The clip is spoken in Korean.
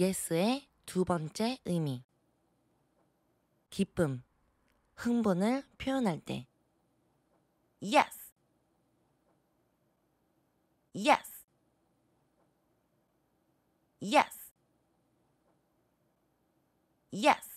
예 e 의두 번째 의미. 기쁨, 흥분을 표현할 때 yes, yes, yes, yes.